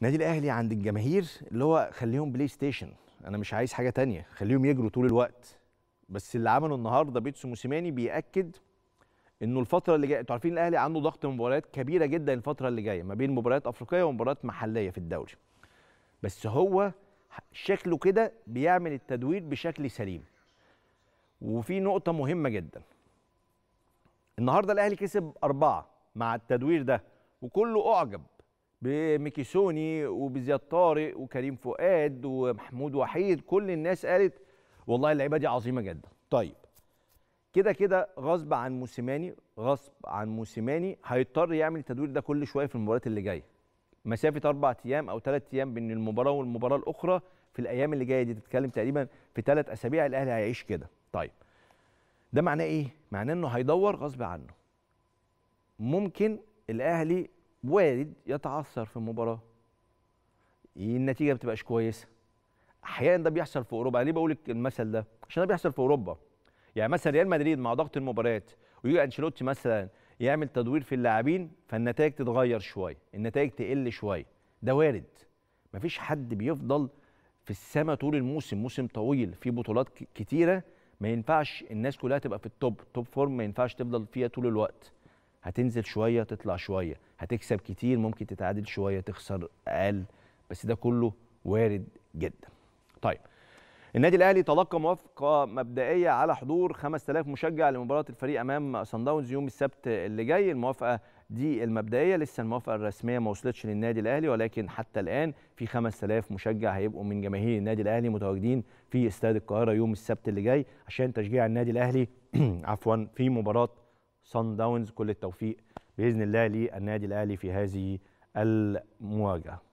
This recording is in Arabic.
نادي الاهلي عند الجماهير اللي هو خليهم بلاي ستيشن انا مش عايز حاجه تانية خليهم يجروا طول الوقت بس اللي عمله النهارده بيتسو موسيماني بياكد انه الفتره اللي جايه انتوا عارفين الاهلي عنده ضغط مباريات كبيره جدا الفتره اللي جايه ما بين مباريات افريقيه ومباريات محليه في الدوري بس هو شكله كده بيعمل التدوير بشكل سليم وفي نقطه مهمه جدا النهارده الاهلي كسب اربعه مع التدوير ده وكله اعجب بميكي سوني وبزياد طارق وكريم فؤاد ومحمود وحيد كل الناس قالت والله اللعيبه دي عظيمه جدا طيب كده كده غصب عن موسيماني غصب عن موسيماني هيضطر يعمل التدوير ده كل شويه في المباريات اللي جايه مسافه اربع ايام او ثلاث ايام بين المباراه والمباراه الاخرى في الايام اللي جايه دي تتكلم تقريبا في ثلاث اسابيع الاهلي هيعيش كده طيب ده معناه ايه معناه انه هيدور غصب عنه ممكن الاهلي وارد يتعثر في المباراه النتيجه ما بتبقاش كويسه احيانا ده بيحصل في اوروبا انا ليه بقول لك المثل ده عشان ده بيحصل في اوروبا يعني مثلا ريال مدريد مع ضغط المباريات ويجي انشيلوتي مثلا يعمل تدوير في اللاعبين فالنتائج تتغير شويه النتائج تقل شويه ده وارد مفيش حد بيفضل في السما طول الموسم موسم طويل في بطولات كتيره ما ينفعش الناس كلها تبقى في التوب توب فورم ما ينفعش تفضل فيها طول الوقت هتنزل شويه تطلع شويه هتكسب كتير ممكن تتعادل شويه تخسر اقل بس ده كله وارد جدا طيب النادي الاهلي تلقى موافقه مبدئيه على حضور 5000 مشجع لمباراه الفريق امام سان داونز يوم السبت اللي جاي الموافقه دي المبدئيه لسه الموافقه الرسميه ما وصلتش للنادي الاهلي ولكن حتى الان في 5000 مشجع هيبقوا من جماهير النادي الاهلي متواجدين في استاد القاهره يوم السبت اللي جاي عشان تشجيع النادي الاهلي عفوا في مباراه صن داونز كل التوفيق باذن الله للنادي الاهلي في هذه المواجهه